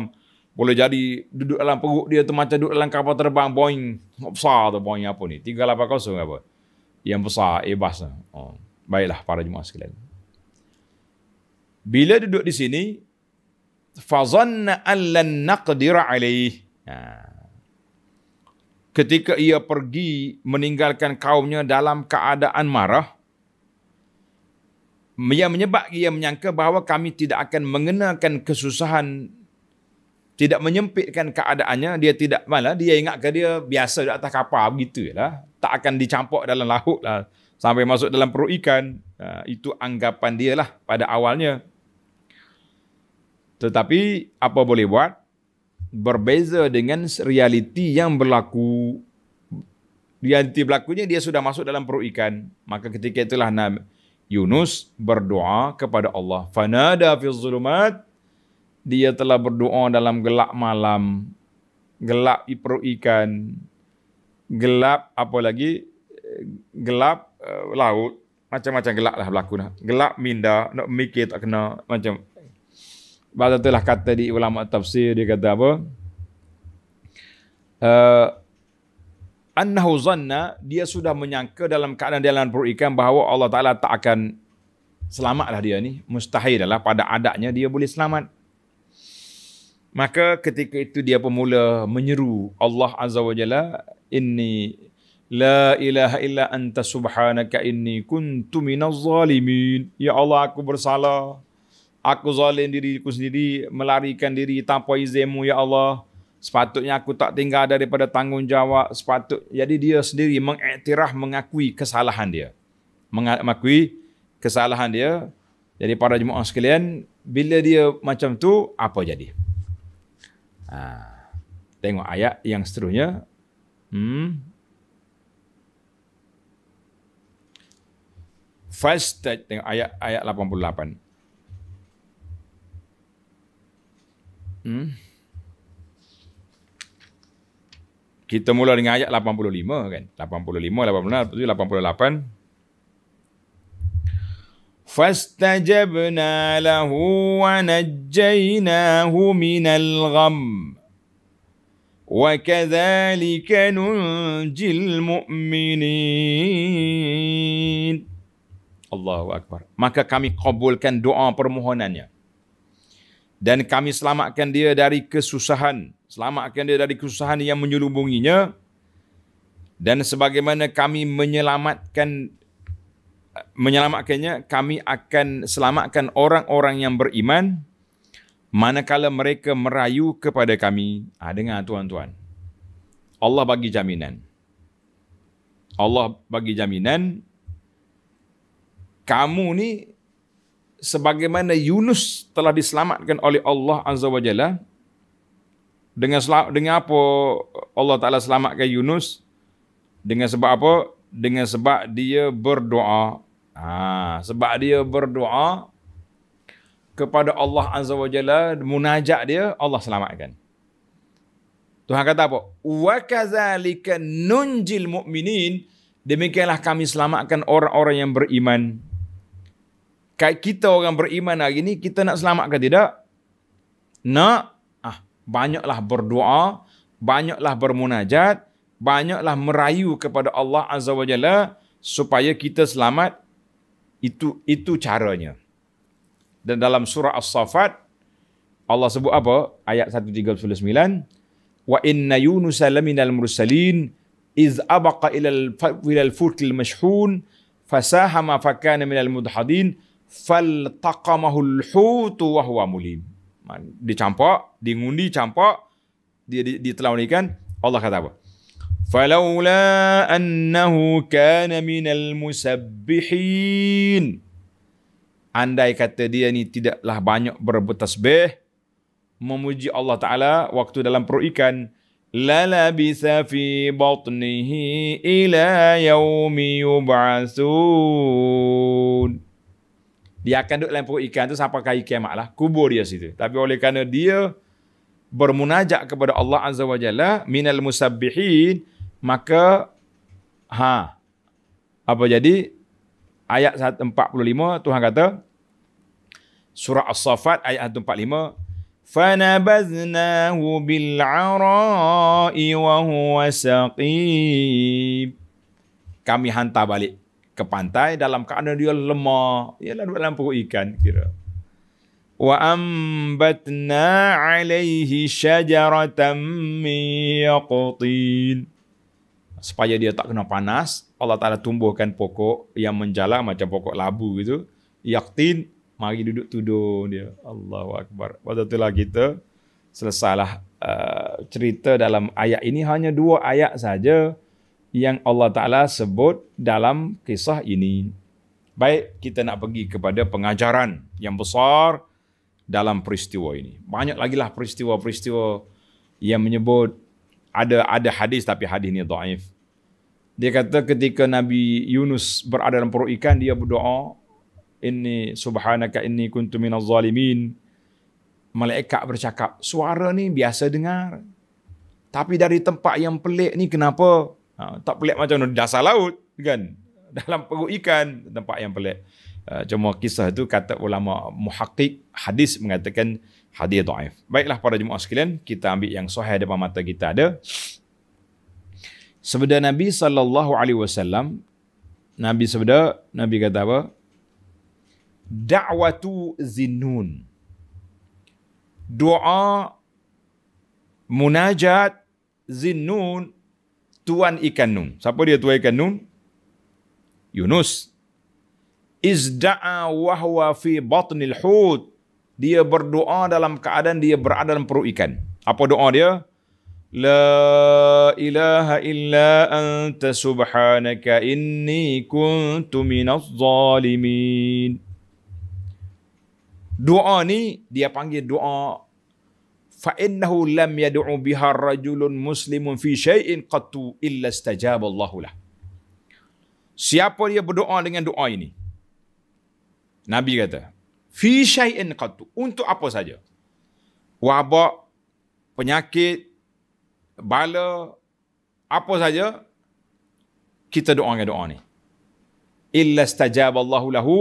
boleh jadi duduk dalam perut dia tu macam duduk dalam kapal terbang Boeing besar tu Boeing apa ni 380 apa yang besar Airbus tu oh. baiklah para jemaah sekalian bila duduk di sini fazanna allan naqdir alaih ha. ketika ia pergi meninggalkan kaumnya dalam keadaan marah yang menyebab ia menyangka bahawa kami tidak akan mengenakan kesusahan tidak menyempitkan keadaannya dia tidak malah dia ingat ke dia biasa di atas kapal begitulah tak akan dicampur dalam laut lah sampai masuk dalam perut ikan ha, itu anggapan dia lah pada awalnya tetapi apa boleh buat berbeza dengan realiti yang berlaku realiti berlakunya dia sudah masuk dalam perut ikan maka ketika itulah Nabi Yunus berdoa kepada Allah. Fanada fil zulumat. Dia telah berdoa dalam gelap malam. Gelap iperu ikan. Gelap apa lagi? Gelap uh, laut. Macam-macam gelap lah berlaku. Lah. Gelap minda. Nak mikir tak kena. Macam. Bahasa itulah kata di ulama tafsir. Dia kata apa? Uh, annahu zanna dia sudah menyangka dalam keadaan dia dalam perut ikan bahawa Allah Taala tak akan selamatlah dia ni mustahil adalah pada adatnya dia boleh selamat maka ketika itu dia pemula menyeru Allah azza wa jalla inni la ilaha illa anta subhanaka inni kuntu minaz zalimin ya Allah aku bersalah aku zalim diriku sendiri melarikan diri tanpa izinmu ya Allah Sepatutnya aku tak tinggal daripada tanggungjawab. Sepatut jadi dia sendiri mengiktiraf mengakui kesalahan dia. Mengakui kesalahan dia. Jadi para jemaah sekalian, bila dia macam tu apa jadi? Ha. Tengok ayat yang seterusnya. Hmm. First tengok ayat ayat 88. Hmm. kita mula dengan ayat 85 kan 85 86 88 fastajabna lahu wa najaynahu minal gham wa kadzalika nunjil Allahu akbar maka kami kabulkan doa permohonannya dan kami selamatkan dia dari kesusahan selamatkan dia dari kesusahan yang menyelubunginya dan sebagaimana kami menyelamatkan menyelamatkannya kami akan selamatkan orang-orang yang beriman manakala mereka merayu kepada kami ha, dengar tuan-tuan Allah bagi jaminan Allah bagi jaminan kamu ni sebagaimana Yunus telah diselamatkan oleh Allah Azza wa Jalla dengan dengan apa Allah Taala selamatkan Yunus dengan sebab apa? Dengan sebab dia berdoa. Ha, sebab dia berdoa kepada Allah Azza wa Jalla munajat dia Allah selamatkan. Tuhan kata apa? Wa kadzalika nunjil mu'minin demikianlah kami selamatkan orang-orang yang beriman kita orang beriman hari ini kita nak selamat ke tidak nak ah banyaklah berdoa banyaklah bermunajat banyaklah merayu kepada Allah azza wajalla supaya kita selamat itu itu caranya dan dalam surah as-safat Allah sebut apa ayat 139 wa inna yunus laminal mursalin iz abaqa ila al-fulkil mashhun fasahama fakana minal mudhadin faltaqamahul hutu wa huwa mulim dicampak diundi campak dia ditelan di, Allah kata apa falaula annahu kana minal musabbihin andai kata dia ni tidaklah banyak berebut tasbih memuji Allah taala waktu dalam perut ikan lala bisa fi batnihi ila yaumi yub'atsun dia akan duduk dalam perut ikan tu sampai kaya kiamat lah. Kubur dia situ. Tapi oleh kerana dia bermunajat kepada Allah Azza wa Jalla minal musabihin, maka ha apa jadi ayat 145 Tuhan kata surah as-safat ayat 145 fanabaznahu bil ara'i wa huwa kami hantar balik ke pantai dalam keadaan dia lemah, ialah dalam perut ikan kira. Wa ambatna alaihi syajaratan min Supaya dia tak kena panas, Allah Ta'ala tumbuhkan pokok yang menjala macam pokok labu gitu. Yaqtin, mari duduk tudung dia. Allahu Akbar. Waktu itulah kita selesailah uh, cerita dalam ayat ini. Hanya dua ayat saja yang Allah Ta'ala sebut dalam kisah ini. Baik, kita nak pergi kepada pengajaran yang besar dalam peristiwa ini. Banyak lagi lah peristiwa-peristiwa yang menyebut ada ada hadis tapi hadis ini daif. Dia kata ketika Nabi Yunus berada dalam perut ikan, dia berdoa, Ini subhanaka ini kuntu minaz zalimin. Malaikat bercakap, suara ni biasa dengar. Tapi dari tempat yang pelik ni kenapa? Ha, tak pelik macam mana dasar laut kan dalam perut ikan tempat yang pelik. Uh, cuma kisah itu kata ulama muhakik hadis mengatakan hadis dhaif. Baiklah para jemaah sekalian, kita ambil yang sahih depan mata kita ada. Sebeda Nabi sallallahu alaihi wasallam Nabi sebeda Nabi kata apa? Da'watu zinun, Doa munajat zinun tuan ikan Nun. Siapa dia tuan ikan Nun? Yunus. Izda'a wahwa fi batnil hud. Dia berdoa dalam keadaan dia berada dalam perut ikan. Apa doa dia? La ilaha illa anta subhanaka inni kuntu minaz zalimin. Doa ni dia panggil doa fa innahu lam yad'u biha rajulun muslimun fi syai'in qattu illa istajaba Allahu lah. Siapa dia berdoa dengan doa ini? Nabi kata, fi syai'in qattu untuk apa saja? Wabak, penyakit, bala, apa saja kita doa dengan doa ni. Illa istajaba Allahu lahu.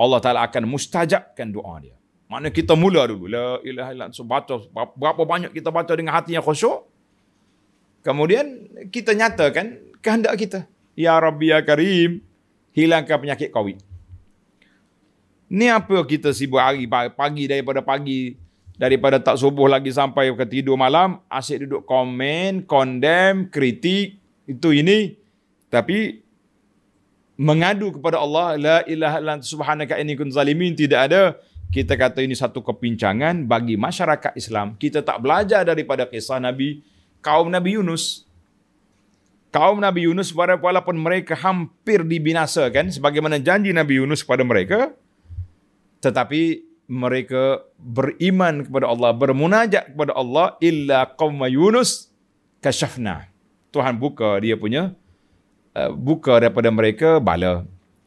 Allah Ta'ala akan mustajabkan doa dia. Mana kita mula dulu. La ilaha illallah. So baca berapa banyak kita baca dengan hati yang khusyuk. Kemudian kita nyatakan kehendak kita. Ya Rabbi ya Karim, hilangkan penyakit COVID. Ni apa kita sibuk hari pagi daripada pagi daripada tak subuh lagi sampai ke tidur malam asyik duduk komen, condemn, kritik itu ini tapi mengadu kepada Allah la ilaha illallah subhanaka inni kunt zalimin tidak ada kita kata ini satu kepincangan bagi masyarakat Islam. Kita tak belajar daripada kisah Nabi kaum Nabi Yunus. Kaum Nabi Yunus walaupun mereka hampir dibinasakan sebagaimana janji Nabi Yunus kepada mereka tetapi mereka beriman kepada Allah, bermunajat kepada Allah illa qaum Yunus kasyafna. Tuhan buka dia punya eh, buka daripada mereka bala.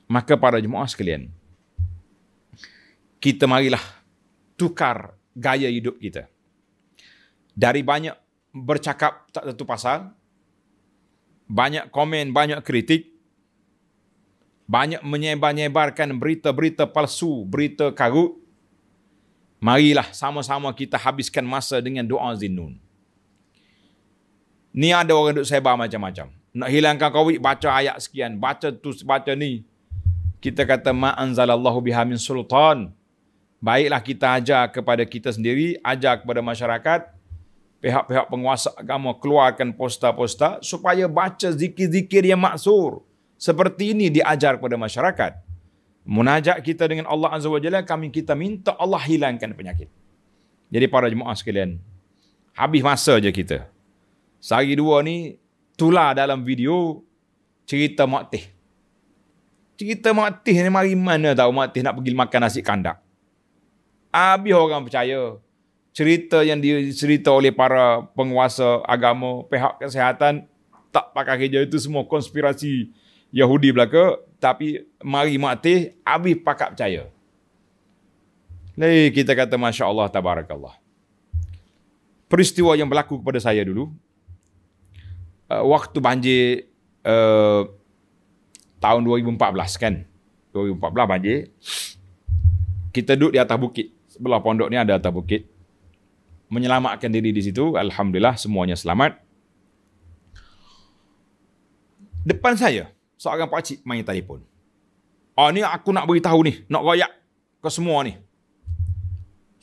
Maka para jemaah sekalian, kita marilah tukar gaya hidup kita. Dari banyak bercakap tak tentu pasal, banyak komen, banyak kritik, banyak menyebar-nyebarkan berita-berita palsu, berita karut, marilah sama-sama kita habiskan masa dengan doa zinun. Ni ada orang duduk sebar macam-macam. Nak hilangkan COVID, baca ayat sekian, baca tu, baca ni. Kita kata, ma'anzalallahu biha min sultan baiklah kita ajar kepada kita sendiri, ajar kepada masyarakat, pihak-pihak penguasa agama keluarkan posta-posta supaya baca zikir-zikir yang maksur. Seperti ini diajar kepada masyarakat. Munajat kita dengan Allah Azza wa Jalla, kami kita minta Allah hilangkan penyakit. Jadi para jemaah sekalian, habis masa je kita. Sehari dua ni, tular dalam video cerita Mu'tih. Cerita Mu'tih ni mari mana tahu Mu'tih nak pergi makan nasi kandang habis orang percaya cerita yang dicerita oleh para penguasa agama pihak kesihatan tak pakai kerja itu semua konspirasi Yahudi belaka tapi mari mati habis pakai percaya. Lai kita kata masya-Allah tabarakallah. Peristiwa yang berlaku kepada saya dulu eh, waktu banjir eh, tahun 2014 kan. 2014 banjir. Kita duduk di atas bukit sebelah pondok ni ada atas bukit. Menyelamatkan diri di situ, alhamdulillah semuanya selamat. Depan saya seorang pak cik main telefon. Oh ni aku nak beritahu ni, nak royak ke semua ni.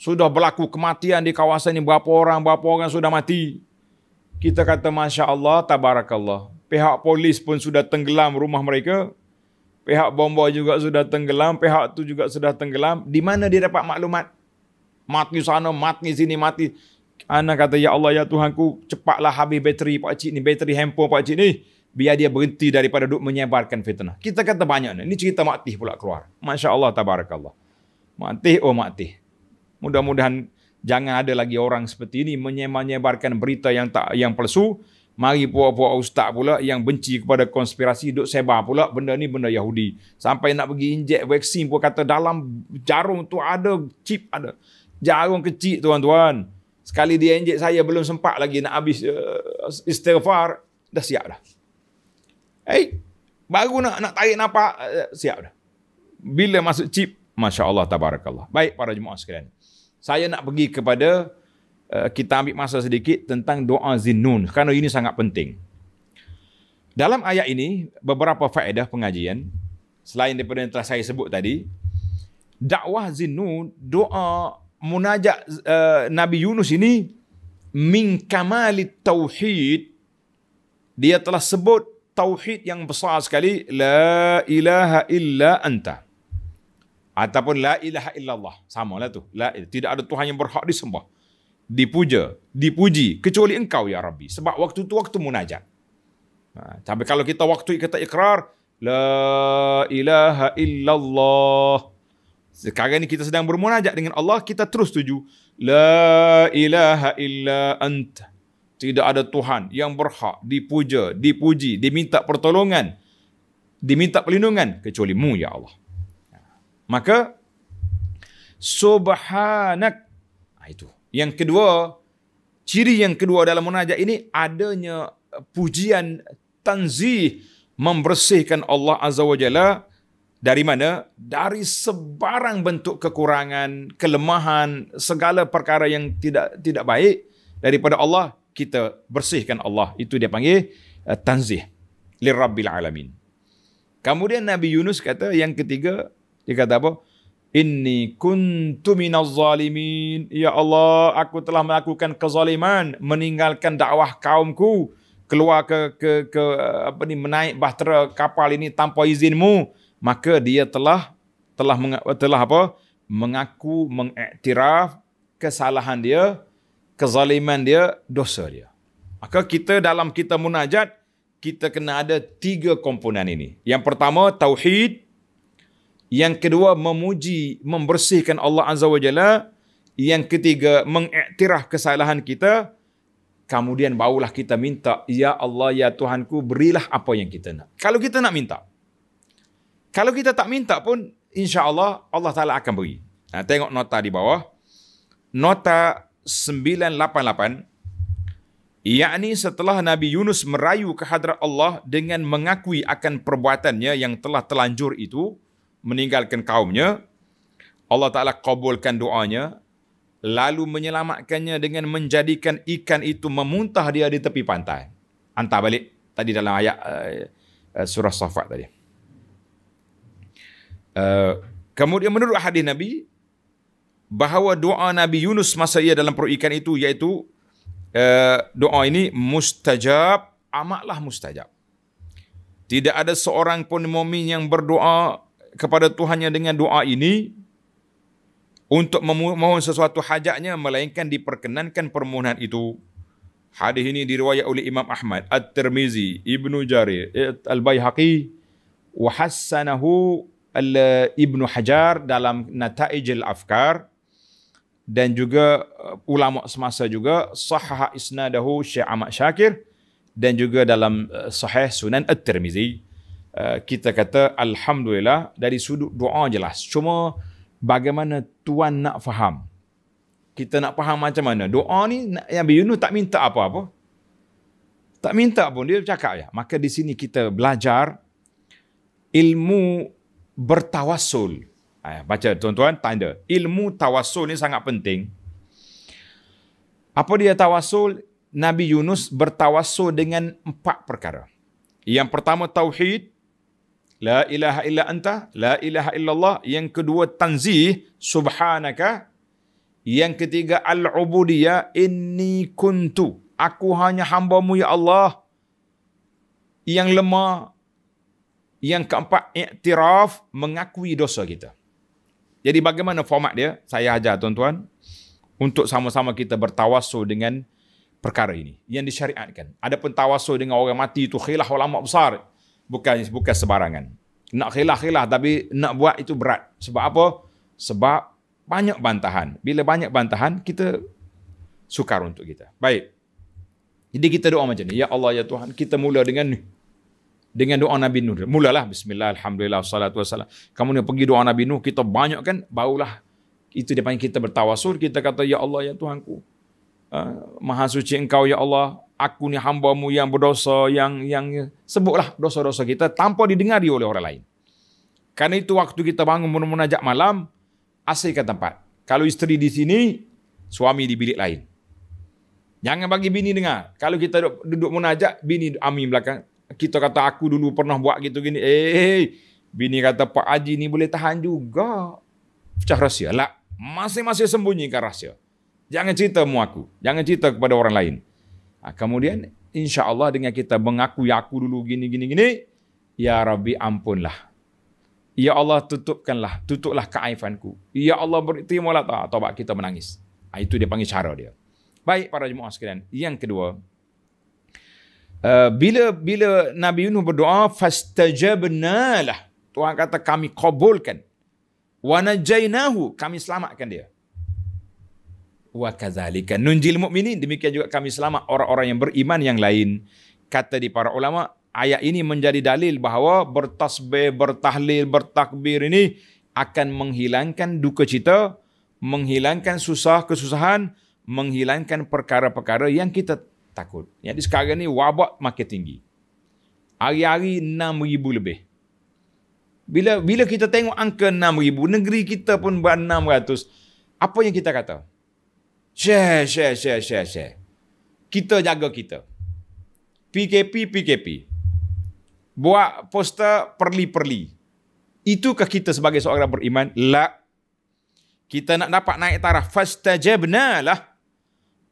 Sudah berlaku kematian di kawasan ni berapa orang, berapa orang sudah mati. Kita kata masya-Allah tabarakallah. Pihak polis pun sudah tenggelam rumah mereka. Pihak bomba juga sudah tenggelam, pihak tu juga sudah tenggelam. Di mana dia dapat maklumat? mati sana, mati sini, mati. Ana kata, Ya Allah, Ya Tuhanku, cepatlah habis bateri Pak Cik ni, bateri handphone Pak Cik ni. Biar dia berhenti daripada duk menyebarkan fitnah. Kita kata banyak ni. Ini cerita mati pula keluar. Masya Allah, tabarakallah. Mati, oh mati. Mudah-mudahan jangan ada lagi orang seperti ini menyebarkan berita yang tak yang palsu. Mari puak-puak ustaz pula yang benci kepada konspirasi duk sebar pula benda ni benda Yahudi. Sampai nak pergi injek vaksin pun kata dalam jarum tu ada chip ada. Jarum kecil tuan-tuan. Sekali dia injek saya belum sempat lagi nak habis uh, istighfar dah siap dah. Hei, eh, baru nak nak tarik nafas uh, eh, siap dah. Bila masuk chip, masya-Allah tabarakallah. Baik para jemaah sekalian. Saya nak pergi kepada uh, kita ambil masa sedikit tentang doa zinun kerana ini sangat penting. Dalam ayat ini beberapa faedah pengajian selain daripada yang telah saya sebut tadi dakwah zinun doa munajat uh, Nabi Yunus ini min kamali tauhid dia telah sebut tauhid yang besar sekali la ilaha illa anta ataupun la ilaha illallah samalah tu la ilaha. tidak ada tuhan yang berhak disembah dipuja dipuji kecuali engkau ya rabbi sebab waktu tu waktu munajat ha, tapi kalau kita waktu kita ikrar la ilaha illallah sekarang ni kita sedang bermunajat dengan Allah, kita terus tuju. La ilaha illa anta. Tidak ada Tuhan yang berhak dipuja, dipuji, diminta pertolongan, diminta perlindungan kecuali mu, Ya Allah. Maka, subhanak. Ha, itu. Yang kedua, ciri yang kedua dalam munajat ini adanya pujian tanzih membersihkan Allah Azza wa Jalla dari mana? Dari sebarang bentuk kekurangan, kelemahan, segala perkara yang tidak tidak baik daripada Allah, kita bersihkan Allah. Itu dia panggil uh, tanzih lirabbil alamin. Kemudian Nabi Yunus kata yang ketiga, dia kata apa? Inni kuntu minaz zalimin. Ya Allah, aku telah melakukan kezaliman, meninggalkan dakwah kaumku, keluar ke ke ke apa ni menaik bahtera kapal ini tanpa izinmu maka dia telah telah telah apa mengaku mengiktiraf kesalahan dia kezaliman dia dosa dia maka kita dalam kita munajat kita kena ada tiga komponen ini yang pertama tauhid yang kedua memuji membersihkan Allah azza wajalla yang ketiga mengiktiraf kesalahan kita kemudian barulah kita minta ya Allah ya Tuhanku berilah apa yang kita nak kalau kita nak minta kalau kita tak minta pun insya-Allah Allah Taala akan beri. Nah, ha, tengok nota di bawah. Nota 988 Ia ni setelah Nabi Yunus merayu ke hadrat Allah dengan mengakui akan perbuatannya yang telah telanjur itu meninggalkan kaumnya Allah Taala kabulkan doanya lalu menyelamatkannya dengan menjadikan ikan itu memuntah dia di tepi pantai. Antah balik tadi dalam ayat uh, surah Safat tadi. Eh, kemudian menurut hadis Nabi bahawa doa Nabi Yunus masa ia dalam perut ikan itu iaitu uh, doa ini mustajab amatlah mustajab. Tidak ada seorang pun mumin yang berdoa kepada Tuhannya dengan doa ini untuk memohon sesuatu hajatnya melainkan diperkenankan permohonan itu. Hadis ini diriwayat oleh Imam Ahmad, At-Tirmizi, Ibnu Jarir, Al-Baihaqi, wa hassanahu Ibn Hajar dalam Nataijil Afkar dan juga uh, ulama semasa juga sahah isnadahu Syekh Ahmad Syakir dan juga dalam uh, sahih Sunan At-Tirmizi uh, kita kata alhamdulillah dari sudut doa jelas cuma bagaimana tuan nak faham kita nak faham macam mana doa ni yang biyunu tak minta apa-apa tak minta pun dia cakap ya maka di sini kita belajar ilmu bertawasul. Ah, ya, baca tuan-tuan, tanda. Ilmu tawasul ni sangat penting. Apa dia tawasul? Nabi Yunus bertawasul dengan empat perkara. Yang pertama, tauhid. La ilaha illa anta. La ilaha illallah. Yang kedua, tanzih. Subhanaka. Yang ketiga, al-ubudiyah. Inni kuntu. Aku hanya hambamu, ya Allah. Yang lemah, yang keempat, iktiraf mengakui dosa kita. Jadi bagaimana format dia? Saya ajar tuan-tuan untuk sama-sama kita bertawasul dengan perkara ini yang disyariatkan. Adapun tawasul dengan orang mati itu khilaf ulama besar bukan bukan sebarangan. Nak khilaf-khilaf tapi nak buat itu berat. Sebab apa? Sebab banyak bantahan. Bila banyak bantahan, kita sukar untuk kita. Baik. Jadi kita doa macam ni. Ya Allah, Ya Tuhan, kita mula dengan ni dengan doa Nabi Nuh. Mulalah bismillah alhamdulillah salatu wassalam. Kamu ni pergi doa Nabi Nuh, kita banyak kan barulah itu dia panggil kita bertawasul, kita kata ya Allah ya Tuhanku. Uh, maha suci engkau ya Allah, aku ni hamba-Mu yang berdosa yang yang sebutlah dosa-dosa kita tanpa didengari oleh orang lain. Karena itu waktu kita bangun munajat malam, asyik ke tempat. Kalau isteri di sini, suami di bilik lain. Jangan bagi bini dengar. Kalau kita duduk, duduk munajat, bini amin belakang kita kata aku dulu pernah buat gitu gini. Eh, bini kata Pak Haji ni boleh tahan juga. Pecah rahsia lah. Masing-masing sembunyikan rahsia. Jangan cerita mu aku. Jangan cerita kepada orang lain. Ha, kemudian insya Allah dengan kita mengaku ya aku dulu gini gini gini. Ya Rabbi ampunlah. Ya Allah tutupkanlah. Tutuplah keaifanku. Ya Allah beritimulah. Ha, Tawabat kita menangis. Ha, itu dia panggil cara dia. Baik para jemaah sekalian. Yang kedua, Uh, bila bila Nabi Yunus berdoa fastajabna lah. Tuhan kata kami kabulkan. Wa najainahu, kami selamatkan dia. Wa kadzalika nunjil mukminin, demikian juga kami selamat orang-orang yang beriman yang lain. Kata di para ulama, ayat ini menjadi dalil bahawa bertasbih, bertahlil, bertakbir ini akan menghilangkan duka cita, menghilangkan susah kesusahan, menghilangkan perkara-perkara yang kita takut. Jadi sekarang ni wabak makin tinggi. Hari-hari 6,000 lebih. Bila bila kita tengok angka 6,000, negeri kita pun ber 600. Apa yang kita kata? Share, share, share, share, share. Kita jaga kita. PKP, PKP. Buat poster perli-perli. Itukah kita sebagai seorang beriman? La. Kita nak dapat naik taraf. Fastajabna lah.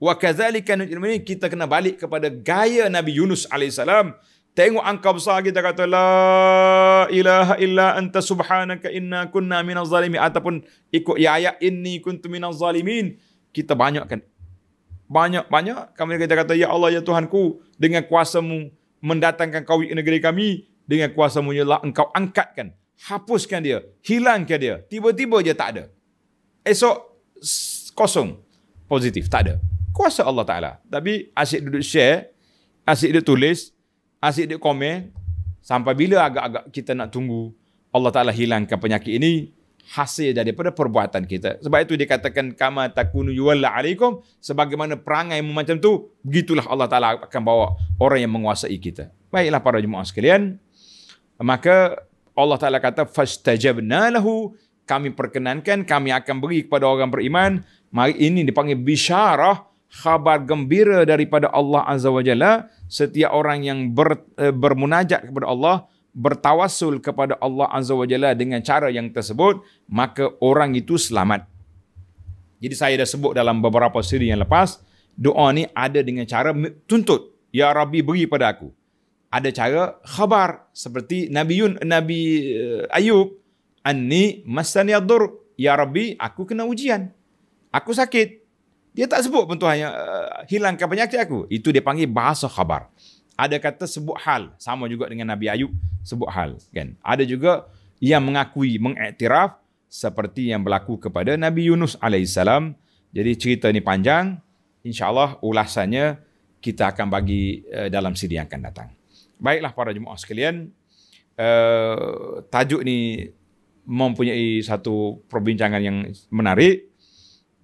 Wa kadzalika ini kita kena balik kepada gaya Nabi Yunus alaihissalam. Tengok angka besar kita kata la ilaha illa anta subhanaka inna kunna minaz zalimin ataupun ikut ya ayat inni kuntu minaz zalimin kita banyakkan banyak-banyak kami kita kata ya Allah ya Tuhanku dengan kuasamu mendatangkan kau ke negeri kami dengan kuasamu ya Allah engkau angkatkan hapuskan dia hilangkan dia tiba-tiba dia tak ada esok kosong positif tak ada kuasa Allah Ta'ala. Tapi asyik duduk share, asyik duduk tulis, asyik duduk komen, sampai bila agak-agak kita nak tunggu Allah Ta'ala hilangkan penyakit ini, hasil daripada perbuatan kita. Sebab itu dikatakan kama takunu yuwalla alaikum sebagaimana perangai macam tu, begitulah Allah Taala akan bawa orang yang menguasai kita. Baiklah para jemaah sekalian, maka Allah Taala kata fashtajabna lahu kami perkenankan kami akan beri kepada orang beriman mari ini dipanggil bisyarah khabar gembira daripada Allah Azza wa Jalla, setiap orang yang ber, eh, bermunajat kepada Allah, bertawassul kepada Allah Azza wa Jalla dengan cara yang tersebut, maka orang itu selamat. Jadi saya dah sebut dalam beberapa siri yang lepas, doa ni ada dengan cara tuntut. Ya Rabbi beri pada aku. Ada cara khabar seperti Nabi Yun, Nabi eh, Ayub. Anni masaniyadur. Ya Rabbi aku kena ujian. Aku sakit. Dia tak sebut pun Tuhan yang uh, hilangkan penyakit aku. Itu dia panggil bahasa khabar. Ada kata sebut hal. Sama juga dengan Nabi Ayub sebut hal. kan? Ada juga yang mengakui, mengiktiraf seperti yang berlaku kepada Nabi Yunus AS. Jadi cerita ni panjang. InsyaAllah ulasannya kita akan bagi uh, dalam siri yang akan datang. Baiklah para jemaah sekalian. Uh, tajuk ni mempunyai satu perbincangan yang menarik.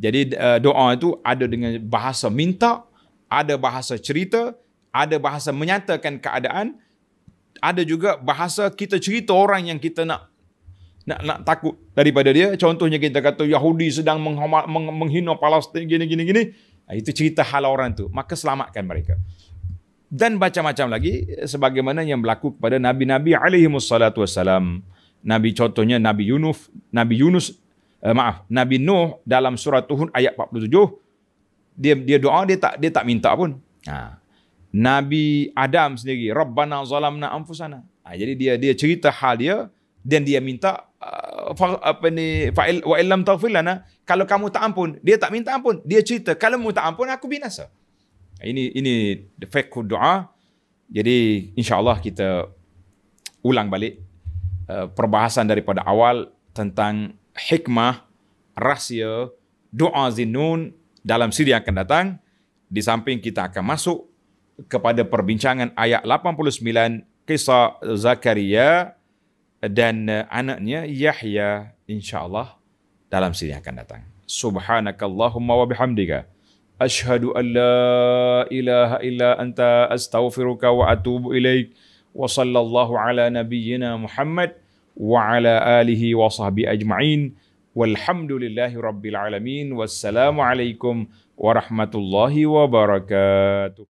Jadi uh, doa itu ada dengan bahasa minta, ada bahasa cerita, ada bahasa menyatakan keadaan, ada juga bahasa kita cerita orang yang kita nak nak, nak takut daripada dia. Contohnya kita kata Yahudi sedang menghoma, meng, menghina Palestin gini gini gini. Ah, itu cerita hal orang tu. Maka selamatkan mereka. Dan macam-macam lagi eh, sebagaimana yang berlaku kepada nabi-nabi alaihi wassalam. Nabi contohnya Nabi Yunus, Nabi Yunus uh, maaf Nabi Nuh dalam surah Tuhun ayat 47 dia dia doa dia tak dia tak minta pun. Ha. Nabi Adam sendiri Rabbana zalamna anfusana. Ha, jadi dia dia cerita hal dia dan dia minta uh, apa ni fa'il wa illam taghfir lana kalau kamu tak ampun dia tak minta ampun dia cerita kalau kamu tak ampun aku binasa. Ha, ini ini the fakhu doa. Jadi insyaallah kita ulang balik uh, perbahasan daripada awal tentang hikmah, rahsia, doa zinun dalam siri yang akan datang. Di samping kita akan masuk kepada perbincangan ayat 89 kisah Zakaria dan eh, anaknya Yahya insyaAllah dalam siri yang akan datang. Subhanakallahumma wa bihamdika. Ashhadu an la ilaha illa anta astaghfiruka wa atubu ilaik. Wa sallallahu ala nabiyyina Muhammad. وعلى آله وصحبه أجمعين والحمد لله رب العالمين والسلام عليكم ورحمة الله وبركاته